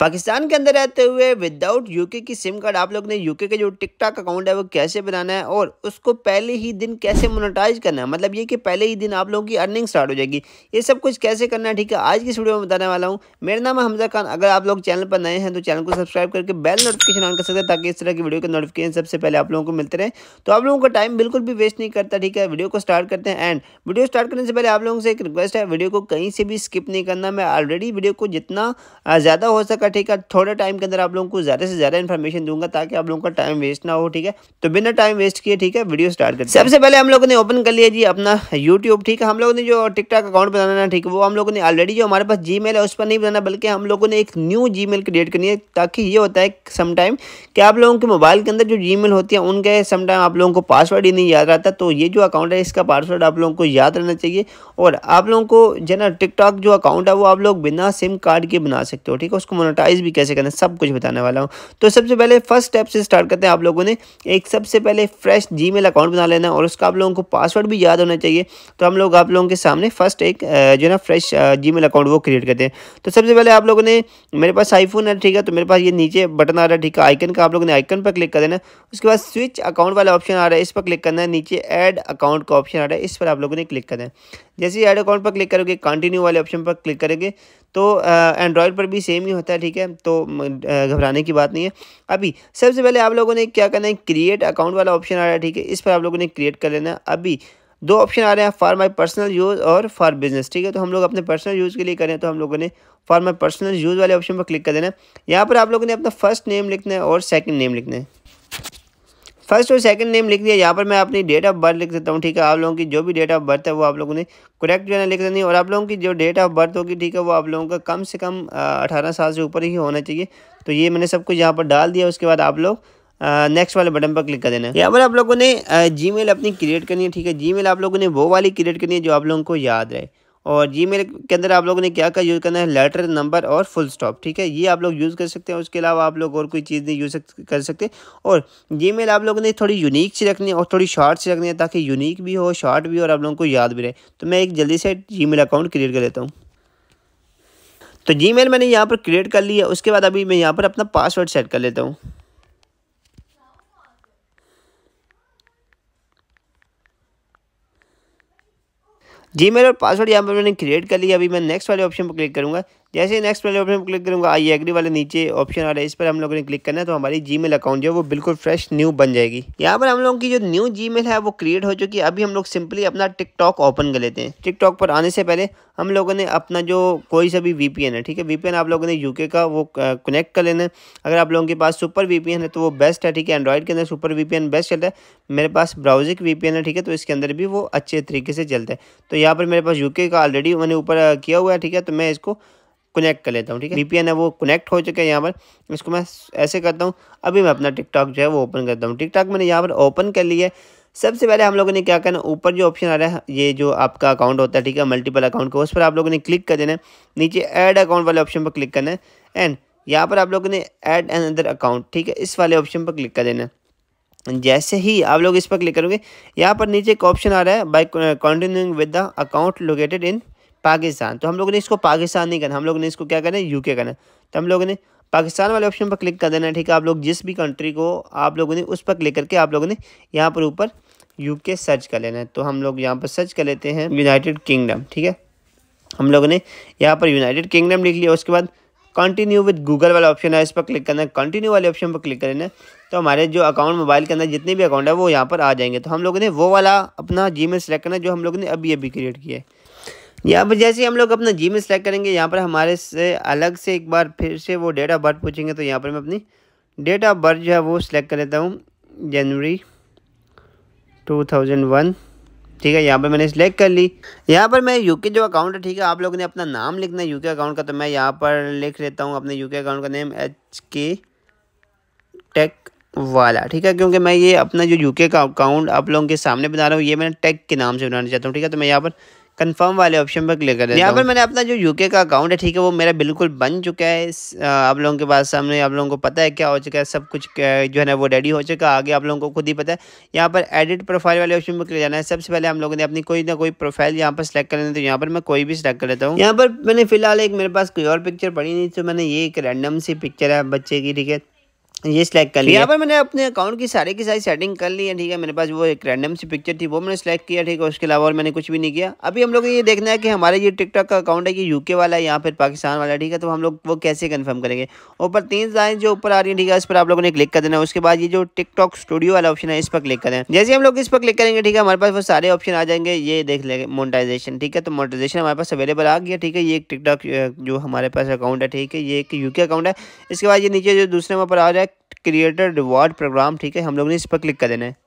पाकिस्तान के अंदर रहते हुए विदाउट यूके की सिम कार्ड आप लोग ने यूके के जो टिकटॉक अकाउंट है वो कैसे बनाना है और उसको पहले ही दिन कैसे मोनोटाइज करना है मतलब ये कि पहले ही दिन आप लोगों की अर्निंग स्टार्ट हो जाएगी ये सब कुछ कैसे करना है ठीक है आज की वीडियो में बताने वाला हूँ मेरा नाम है हमजा खान अगर आप लोग चैनल पर नए हैं तो चैनल को सब्सक्राइब करके बेल नोटिफिकेशन ऑन कर सकते हैं ताकि इस तरह की वीडियो के नोटिफिकेशन सबसे पहले आप लोगों को मिलते रहे तो आप लोगों का टाइम बिल्कुल भी वेस्ट नहीं करता ठीक है वीडियो को स्टार्ट करते हैं एंड वीडियो स्टार्ट करने से पहले आप लोगों से एक रिक्वेस्ट है वीडियो को कहीं से भी स्किप नहीं करना मैं ऑलरेडी वीडियो को जितना ज़्यादा हो सका का ठीक है थोड़े टाइम के अंदर आप लोगों को ज़्यादा से ज़्यादा इन्फॉर्मेशन दूंगा ताकि आप लोगों का टाइम वेस्ट ना हो ठीक है तो बिना टाइम वेस्ट किए ठीक है वीडियो स्टार्ट करते सबसे पहले हम लोगों ने ओपन कर लिया जी अपना यूट्यूब ठीक है हम लोगों ने जो टिकटॉक अकाउंट बनाना है ठीक है वो हम लोगों ने ऑलरेडी जो हमारे पास जी है उस पर नहीं बनाना बल्कि हम लोगों ने एक न्यू जी क्रिएट करनी है ताकि ये होता है समटाइम कि आप लोगों के मोबाइल के अंदर जो जी होती है उनके समटाइम आप लोगों को पासवर्ड ही नहीं याद रहता तो ये जो अकाउंट है इसका पासवर्ड आप लोगों को याद रहना चाहिए और आप लोगों को जो ना टिकटॉक जो अकाउंट है वो आप लोग बिना सिम कार्ड के बना सकते हो ठीक है उसको मोनेटाइज भी कैसे करना है सब कुछ बताने वाला हूँ तो सबसे पहले फर्स्ट स्टेप से स्टार्ट करते हैं आप लोगों ने एक सबसे पहले फ्रेश जी अकाउंट बना लेना और उसका आप लोगों को पासवर्ड भी याद होना चाहिए तो हम लोग आप लोगों के सामने फर्स्ट एक जो ना फ्रेश जी अकाउंट वो क्रिएट करते हैं तो सबसे पहले आप लोगों ने मेरे पास आईफोन है ठीक है तो मेरे पास ये नीचे बटन आ रहा है ठीक है आइकन का आप लोगों ने आइकन पर क्लिक कर देना उसके बाद स्विच अकाउंट वाला ऑप्शन आ रहा है इस पर क्लिक करना है नीचे ऐड अकाउंट का ऑप्शन आ रहा है इस पर आप लोगों ने क्लिक करना है जैसे ही ऐड अकाउंट पर क्लिक करोगे कंटिन्यू वाले ऑप्शन पर क्लिक करेंगे तो एंड्रॉयड पर भी सेम ही होता है ठीक है तो घबराने की बात नहीं है अभी सबसे पहले आप लोगों ने क्या करना है क्रिएट अकाउंट वाला ऑप्शन आ रहा है ठीक है इस पर आप लोगों ने क्रिएट कर लेना है अभी दो ऑप्शन आ रहे हैं फॉर माई पर्सनल यूज़ और फॉर बिजनेस ठीक है तो हम लोग अपने पर्सनल यूज़ के लिए करें तो हम लोगों ने फॉर माई पर्सनल यूज़ वाले ऑप्शन पर क्लिक कर देना है यहाँ पर आप लोगों ने अपना फर्स्ट नेम लिखना है और सेकंड नेम लिखना है फर्स्ट और सेकंड नेम लिख दिया यहाँ पर मैं अपनी डेट ऑफ बर्थ लिख सकता हूँ ठीक है आप लोगों की जो भी डेट ऑफ बर्थ है वो आप लोगों ने करेक्ट जो है लिख देनी और आप लोगों की जो डेट ऑफ बर्थ होगी ठीक है वो आप लोगों का कम से कम अठारह साल से ऊपर ही होना चाहिए तो ये मैंने सब कुछ यहाँ पर डाल दिया उसके बाद आप लोग नेक्स्ट वाले बटन पर क्लिक कर देना है यहाँ पर आप लोगों ने जी अपनी क्रिएट करनी है ठीक है जी आप लोगों ने वो वाली क्रिएट करनी है जो आप लोगों को याद रहे और जी मेल के अंदर आप लोगों ने क्या क्या यूज़ करना है लेटर नंबर और फुल स्टॉप ठीक है ये आप लोग यूज़ कर सकते हैं उसके अलावा आप लोग और कोई चीज़ नहीं यूज़ कर सकते और जी मेल आप लोगों ने थोड़ी यूनिक सी रखनी है और थोड़ी शॉर्ट सी रखनी है ताकि यूनिक भी हो शॉर्ट भी हो और आप लोगों को याद भी रहे तो मैं एक जल्दी से जी अकाउंट क्रिएट कर लेता हूँ तो जी मैंने यहाँ पर क्रिएट कर लिया उसके बाद अभी मैं यहाँ पर अपना पासवर्ड सेट कर लेता हूँ जी और पासवर्ड यहाँ पर मैंने क्रिएट कर लिया अभी मैं नेक्स्ट वाले ऑप्शन पर क्लिक करूँगा जैसे ही नेक्स्ट वाले ऑप्शन क्लिक करूँगा आई एग्री वाले नीचे ऑप्शन आ रहा है इस पर हम लोगों ने क्लिक करना है तो हमारी जी अकाउंट जो है वो बिल्कुल फ्रेश न्यू बन जाएगी यहाँ पर हम लोगों की जो न्यू जी है वो क्रिएट हो चुकी है अभी हम लोग सिंपली अपना टिकटॉक ओपन कर लेते हैं टिकटॉक पर आने से पहले हम लोगों ने अपना जो कोई सा भी वी है ठीक है वी आप लोगों ने यूके का वो कनेक्ट कर लेना है अगर आप लोगों के पास सुपर वी है तो वो बेस्ट है ठीक है एंड्रॉइड के अंदर सुपर वी बेस्ट चलता है मेरे पास ब्राउजिक वी है ठीक है तो इसके अंदर भी वो अच्छे तरीके से चलता है तो यहाँ पर मेरे पास यूके का ऑलरेडी मैंने ऊपर किया हुआ है ठीक है तो मैं इसको कनेक्ट कर लेता हूँ ठीक है वीपीएन है वो कनेक्ट हो चुका है यहाँ पर इसको मैं ऐसे करता हूँ अभी मैं अपना टिकटॉक जो है वो ओपन करता हूँ टिकटॉक मैंने यहाँ पर ओपन कर लिया है सबसे पहले हम लोगों ने क्या करना ऊपर जो ऑप्शन आ रहा है ये जो आपका अकाउंट होता है ठीक है मल्टीपल अकाउंट का उस पर आप लोगों ने क्लिक कर देना है नीचे ऐड अकाउंट वाले ऑप्शन पर क्लिक करना है एंड यहाँ पर आप लोगों ने ऐड एन अदर अकाउंट ठीक है इस वाले ऑप्शन पर क्लिक कर देना है जैसे ही आप लोग इस पर क्लिक करोगे यहाँ पर नीचे एक ऑप्शन आ रहा है by continuing with the account located in Pakistan तो हम लोगों ने इसको पाकिस्तान नहीं करना हम लोगों ने इसको क्या करना है यूके करना है तो हम लोगों ने पाकिस्तान वाले ऑप्शन पर क्लिक कर देना ठीक है आप लोग जिस भी कंट्री को आप लोगों ने उस पर क्लिक करके आप लोगों ने यहाँ पर ऊपर यू सर्च कर लेना है तो हम लोग यहाँ पर सर्च कर लेते हैं यूनाइटेड किंगडम ठीक है हम लोगों ने यहाँ पर यूनाइटेड किंगडम लिख लिया उसके बाद कंटिन्यू विद गूगल वाला ऑप्शन है इस पर क्लिक करना है कंटिन्यू वाले ऑप्शन पर क्लिक करना है तो हमारे जो अकाउंट मोबाइल के अंदर जितने भी अकाउंट है वो यहाँ पर आ जाएंगे तो हम लोगों ने वो वाला अपना जी मेल सेलेक्ट करना है जो हम लोगों ने अभी अभी क्रिएट किया है यहाँ पर जैसे हम लोग अपना जी में करेंगे यहाँ पर हमारे से अलग से एक बार फिर से वो डेट ऑफ बर्थ पूछेंगे तो यहाँ पर मैं अपनी डेट ऑफ बर्थ जो है वो सिलेक्ट कर लेता हूँ जनवरी 2001 ठीक है यहाँ पर मैंने सिलेक्ट कर ली यहाँ पर मैं यूके जो अकाउंट है ठीक है आप लोगों ने अपना नाम लिखना है यूके अकाउंट का तो मैं यहाँ पर लिख लेता हूँ अपने यूके अकाउंट का नेम एच के टेक वाला ठीक है क्योंकि मैं ये अपना जो यूके का अकाउंट आप लोगों के सामने बना रहा हूँ ये मैं टेक के नाम से बनाना चाहता हूँ ठीक है तो मैं यहाँ पर कंफर्म वाले ऑप्शन पर क्लिक कर यहाँ पर मैंने अपना जो यूके का अकाउंट है ठीक है वो मेरा बिल्कुल बन चुका है आप लोगों के पास सामने आप लोगों को पता है क्या हो चुका है सब कुछ जो है ना वो रेडी हो चुका है आगे आप लोगों को खुद ही पता है यहाँ पर एडिट प्रोफाइल वाले ऑप्शन पर क्लिक जाना है सबसे पहले हम लोगों ने अपनी कोई ना कोई प्रोफाइल यहाँ पर सेलेक्ट कर लेना तो यहाँ पर मैं कोई भी सिलेक्ट कर लेता हूँ यहाँ पर मैंने फिलहाल एक मेरे पास कोई और पिक्चर पड़ी नहीं तो मैंने ये एक रैंडम सी पिक्चर है बच्चे की ठीक है ये सिलेक्ट कर लिया यहाँ पर मैंने अपने अकाउंट की सारी की सारी सेटिंग कर ली है ठीक है मेरे पास वो एक रैंडम सी पिक्चर थी वो मैंने सेलेक्ट किया ठीक है उसके अलावा और मैंने कुछ भी नहीं किया अभी हम लोग ये देखना है कि हमारे ये टिकटॉक का अकाउंट है कि यूके वाला है या फिर पाकिस्तान वाला ठीक है तो हम लोग वो कैसे कन्फर्म करेंगे ऊपर तीन लाइन जो ऊपर आ रही है ठीक है इस पर आप लोगों ने क्लिक कर देना उसके बाद ये जो टिकटॉक स्टूडियो वाला ऑप्शन है इस पर क्लिक करें जैसे हम लोग इस पर क्लिक करेंगे ठीक है हमारे पास वो सारे ऑप्शन आ जाएंगे ये देख लेंगे मोनिटाइजेशन ठीक है तो मोनिटाइजेशन हमारे पास अवेलेबल आ गया ठीक है ये टिकटॉक जो हमारे पास अकाउंट है ठीक है ये एक यूके अकाउंट है इसके बाद ये नीचे जो दूसरे वहाँ पर आ रहा है सेलेक्ट क्रिएटर रिवॉर्ड प्रोग्राम ठीक है हम लोगों ने इस पर क्लिक कर देना है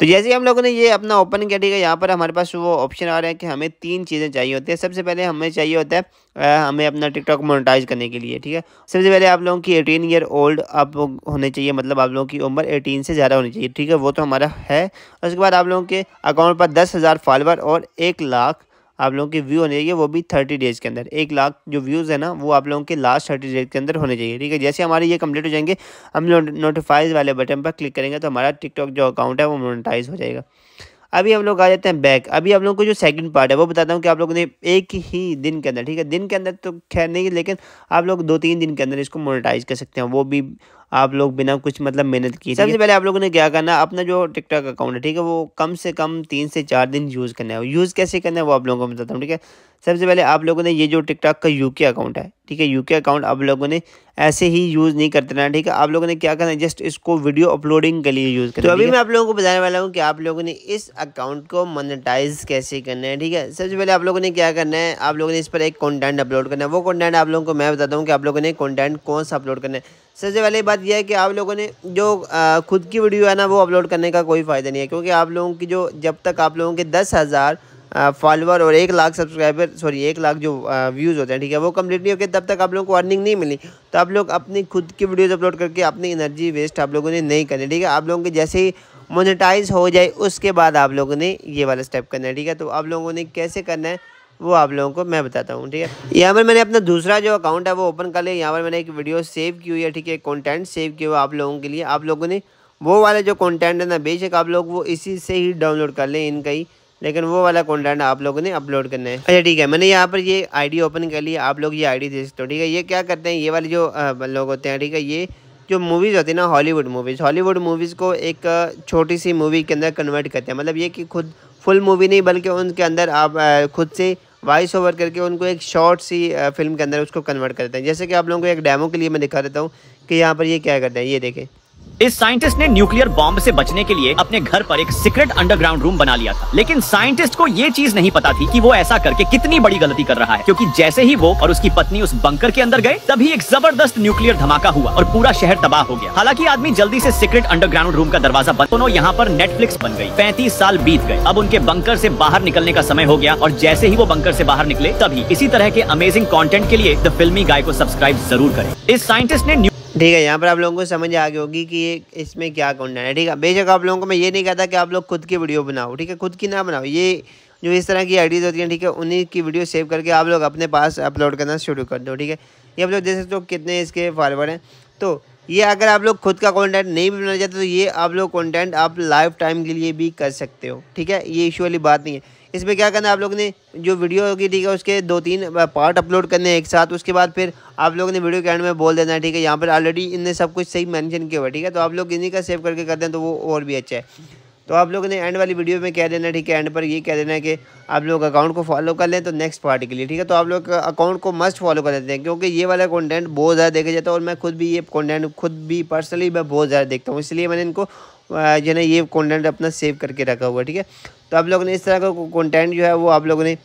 तो जैसे ही हम लोगों ने ये अपना ओपन किया ठीक है यहाँ पर हमारे पास वो ऑप्शन आ रहे हैं कि हमें तीन चीज़ें चाहिए होती है सबसे पहले हमें चाहिए होता है हमें अपना टिकटॉक मोनेटाइज करने के लिए ठीक है सबसे पहले आप लोगों की एटीन ईयर ओल्ड आप होने चाहिए मतलब आप लोगों की उम्र एटीन से ज़्यादा होनी चाहिए ठीक है वो तो हमारा है उसके बाद आप लोगों के अकाउंट पर दस हज़ार फॉलोअर और एक लाख आप लोगों के व्यू होने चाहिए वो भी थर्टी डेज़ के अंदर एक लाख जो व्यूज़ है ना वो आप लोगों के लास्ट थर्टी डेज के अंदर होने चाहिए ठीक है जैसे हमारे ये कंप्लीट हो जाएंगे हम नोटिफाइज वाले बटन पर क्लिक करेंगे तो हमारा टिकटॉक जो अकाउंट है वो मोनिटाइज हो जाएगा अभी हम लोग आ जाते हैं बैक अभी आप लोगों को जो सेकंड पार्ट है वो बताता हूँ कि आप लोगों ने एक ही दिन के अंदर ठीक है दिन के अंदर तो खैर नहीं लेकिन आप लोग दो तीन दिन के अंदर इसको मोनेटाइज कर सकते हैं वो भी आप लोग बिना कुछ मतलब मेहनत की सबसे पहले आप लोगों ने क्या करना अपना जो टिकटॉक अकाउंट है ठीक है वो कम से कम तीन से चार दिन यूज़ करना है यूज़ कैसे करना है वो आप लोगों को बताता हूँ ठीक है सबसे पहले आप लोगों ने ये जो टिकटॉक का यूके अकाउंट है ठीक है यूके अकाउंट आप लोगों ने ऐसे ही यूज़ नहीं करते रहना ठीक है आप लोगों ने क्या करना है जस्ट इसको वीडियो अपलोडिंग के लिए यूज़ करना तो अभी मैं आप लोगों को बताने वाला हूँ कि आप लोगों ने इस अकाउंट को मोनेटाइज कैसे करना है ठीक है सबसे पहले आप लोगों ने क्या करना है आप लोगों ने इस पर एक कॉन्टेंट अपलोड करना है वो कॉन्टेंट आप लोगों को मैं बताता हूँ कि आप लोगों ने कॉन्टेंट कौन सा अपलोड करना है सबसे पहले बात यह है कि आप लोगों ने जो खुद की वीडियो है ना वो अपलोड करने का कोई फ़ायदा नहीं है क्योंकि आप लोगों की जो जब तक आप लोगों के दस हज़ार फॉलोअर और एक लाख सब्सक्राइबर सॉरी एक लाख जो व्यूज़ होते हैं ठीक है वो कम्प्लीट नहीं होकर तब तक आप लोगों को अर्निंग नहीं मिली तो आप लोग अपनी खुद की वीडियोज़ अपलोड करके अपनी एनर्जी वेस्ट आप लोगों ने नहीं करनी ठीक है आप लोगों के जैसे ही मोनिटाइज हो जाए उसके बाद आप लोगों ने ये वाला स्टेप करना है ठीक है तो आप लोगों ने कैसे करना है वो आप लोगों को मैं बताता हूँ ठीक है यहाँ पर मैंने अपना दूसरा जो अकाउंट है वो ओपन कर लिया यहाँ पर मैंने एक वीडियो सेव की हुई है ठीक है कॉन्टेंट सेव किया हुआ आप लोगों के लिए आप लोगों ने वो वाला जो कंटेंट है ना बेशक आप लोग वो इसी से ही डाउनलोड कर लें इनका ही लेकिन वो वाला कॉन्टेंट आप लोगों ने अपलोड करना है अच्छा ठीक है मैंने यहाँ पर ये आईडी ओपन कर ली आप लोग ये आई दे सकते हो ठीक है ये क्या करते हैं ये वाले जो लोग होते हैं ठीक है ये जो मूवीज़ होती है ना हॉलीवुड मूवीज़ हॉलीवुड मूवीज़ को एक छोटी सी मूवी के अंदर कन्वर्ट करते हैं मतलब ये कि खुद फुल मूवी नहीं बल्कि उनके अंदर आप खुद से वॉइस ओवर करके उनको एक शॉर्ट सी फिल्म के अंदर उसको कन्वर्ट करते हैं जैसे कि आप लोगों को एक डेमो के लिए मैं दिखा देता हूँ कि यहाँ पर ये क्या करते हैं ये देखें इस साइंटिस्ट ने न्यूक्लियर बॉम्ब से बचने के लिए अपने घर पर एक सीक्रेट अंडरग्राउंड रूम बना लिया था लेकिन साइंटिस्ट को ये चीज नहीं पता थी कि वो ऐसा करके कितनी बड़ी गलती कर रहा है क्योंकि जैसे ही वो और उसकी पत्नी उस बंकर के अंदर गए तभी एक जबरदस्त न्यूक्लियर धमाका हुआ और पूरा शहर तबाह हो गया हालांकि आदमी जल्दी ऐसी सीक्रेट अंडरग्राउंड रूम का दरवाजा बंद दोनों यहाँ पर नेटफ्लिक्स बन गई पैंतीस साल बीत गए अब उनके बंकर ऐसी बाहर निकलने का समय हो गया और जैसे ही वो बंकर ऐसी बाहर निकले तभी इसी तरह के अमेजिंग कॉन्टेंट के लिए द फिल्मी गाय को सब्सक्राइब जरूर करें इस साइंटिस्ट ने ठीक है यहाँ पर आप लोगों को समझ आ गई होगी कि ये इसमें क्या कंटेंट है ठीक है बेशक आप लोगों को मैं ये नहीं कहता कि आप लोग खुद की वीडियो बनाओ ठीक है खुद की ना बनाओ ये जो इस तरह की आइडियाज़ होती हैं ठीक है उन्हीं की वीडियो सेव करके आप लोग अपने पास अपलोड करना शुरू कर दो ठीक है ये आप लोग देख सकते हो कितने इसके फॉलोअर हैं तो ये अगर आप लोग खुद का कंटेंट नहीं भी बनाना चाहते तो ये आप लोग कंटेंट आप लाइफ टाइम के लिए भी कर सकते हो ठीक है ये इशू वाली बात नहीं है इसमें क्या करना है आप लोग ने जो वीडियो होगी ठीक है उसके दो तीन पार्ट अपलोड करने हैं एक साथ उसके बाद फिर आप लोग ने वीडियो के एंड में बोल देना है ठीक है यहाँ पर ऑलरेडी इनने सब कुछ सही मैंशन किया हुआ ठीक है तो आप लोग इन्हीं का सेव करके कर दें तो वो और भी अच्छा है तो आप लोगों ने एंड वाली वीडियो में कह देना ठीक है एंड पर ये कह देना है कि आप लोग अकाउंट को फॉलो कर लें तो नेक्स्ट पार्टी के लिए ठीक है तो आप लोग अकाउंट को मस्ट फॉलो कर लेते हैं क्योंकि ये वाला कंटेंट बहुत ज़्यादा देखा जाता है और मैं खुद भी ये कंटेंट खुद भी पर्सनली मैं बहुत ज़्यादा देखता हूँ इसलिए मैंने इनको जो है ये कॉन्टेंट अपना सेव करके रखा हुआ ठीक है तो आप लोगों ने इस तरह का कॉन्टेंट जो है वो आप लोगों ने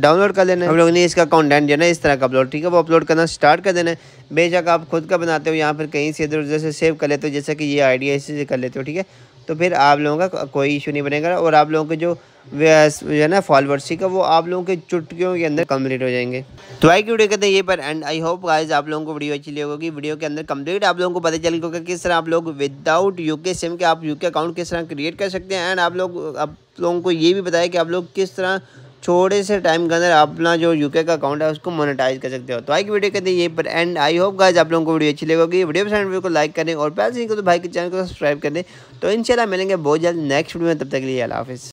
डाउनलोड कर लेना है आप लोगों ने इसका कॉन्टेंट जो है ना इस तरह का अपलोड ठीक है वो अपलोड करना स्टार्ट कर देना है बेशक आप खुद का बनाते हो या फिर कहीं से इधर उधर से सेव कर लेते हो जैसे कि ये आइडिया इसी से कर लेते हो ठीक है तो फिर आप लोगों का कोई इशू नहीं बनेगा और आप लोगों के जो जो है ना फॉलोअर्स का वो आप लोगों के चुटकियों के अंदर कंप्लीट हो जाएंगे तो आई की वीडियो कहते हैं ये पर एंड आई होप गाइस आप लोगों को वीडियो अच्छी लगी होगी वीडियो के अंदर कंप्लीट आप लोगों को पता चल होगा किस तरह आप लोग विदाउट यूके सिम के आप यूके अकाउंट किस तरह क्रिएट कर सकते हैं एंड आप लोग आप लोगों को ये भी बताया कि आप लोग किस तरह छोटे से टाइम के अंदर अपना जो यूके का अकाउंट है उसको मोनेटाइज कर सकते हो तो आई की वीडियो कहते हैं ये पर एंड आई होप गाइज आप लोगों को वीडियो अच्छी लगेगी वीडियो पसंद तो वीडियो को लाइक करें और पैसे नहीं तो भाई के चैनल को सब्सक्राइब करें तो इंशाल्लाह मिलेंगे बहुत जल्द नेक्स्ट वीडियो में तब तक के लिए अला हाफिज़